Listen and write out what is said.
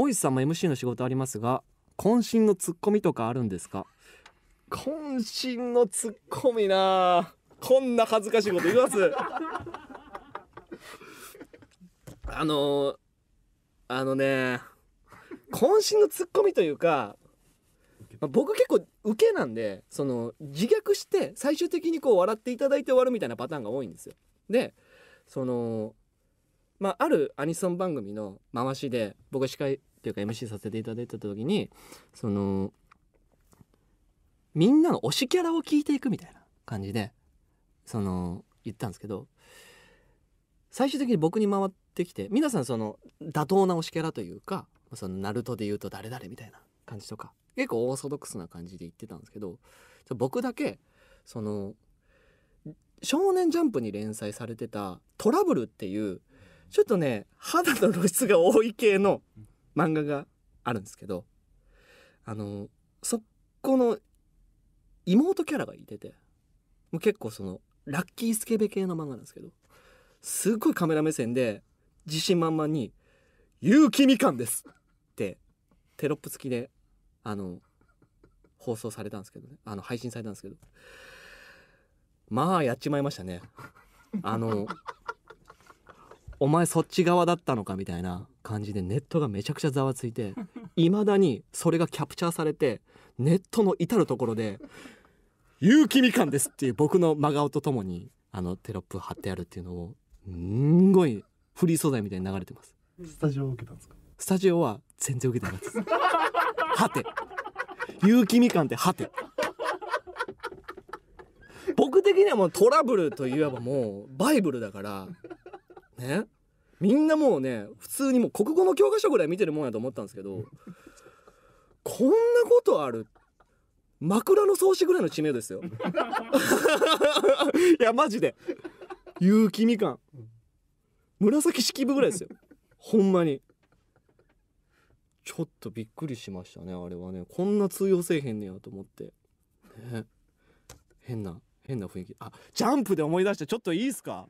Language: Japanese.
大石さんも MC の仕事ありますが渾身のツッコミとかあるんですか渾身のツッコミなこんな恥ずかしいこと言います あのー、あのね渾身のツッコミというか、まあ、僕結構受けなんでその自虐して最終的にこう笑っていただいて終わるみたいなパターンが多いんですよ。でそのまあ、あるアニソン番組の回しで僕司会というか MC させていただいてた時にそのみんなの推しキャラを聞いていくみたいな感じでその言ったんですけど最終的に僕に回ってきて皆さんその妥当な推しキャラというかそのナルトで言うと誰々みたいな感じとか結構オーソドックスな感じで言ってたんですけど僕だけその「少年ジャンプ」に連載されてた「トラブル」っていうちょっとね肌の露出が多い系の漫画があるんですけどあのそこの妹キャラがいててもう結構そのラッキースケベ系の漫画なんですけどすっごいカメラ目線で自信満々に「勇気みかんです」ってテロップ付きであの放送されたんですけどねあの配信されたんですけどまあやっちまいましたね。あのお前そっち側だったのかみたいな感じでネットがめちゃくちゃざわついていま だにそれがキャプチャーされてネットの至るところで「結城みかんです」っていう僕の真顔とともにあのテロップ貼ってあるっていうのをんごいフリー素材みたいに流れてますスタジオ受けたんですかスタジオは全然受けてないです はて結城みかんってはて僕的にはもうトラブルといえばもうバイブルだからねみんなもうね普通にもう国語の教科書ぐらい見てるもんやと思ったんですけどこんなことある枕草子ぐらいの知名度ですよ いやマジで有機みかん紫式部ぐらいですよほんまにちょっとびっくりしましたねあれはねこんな通用せえへんねやと思って、ね、変な変な雰囲気あジャンプで思い出してちょっといいっすか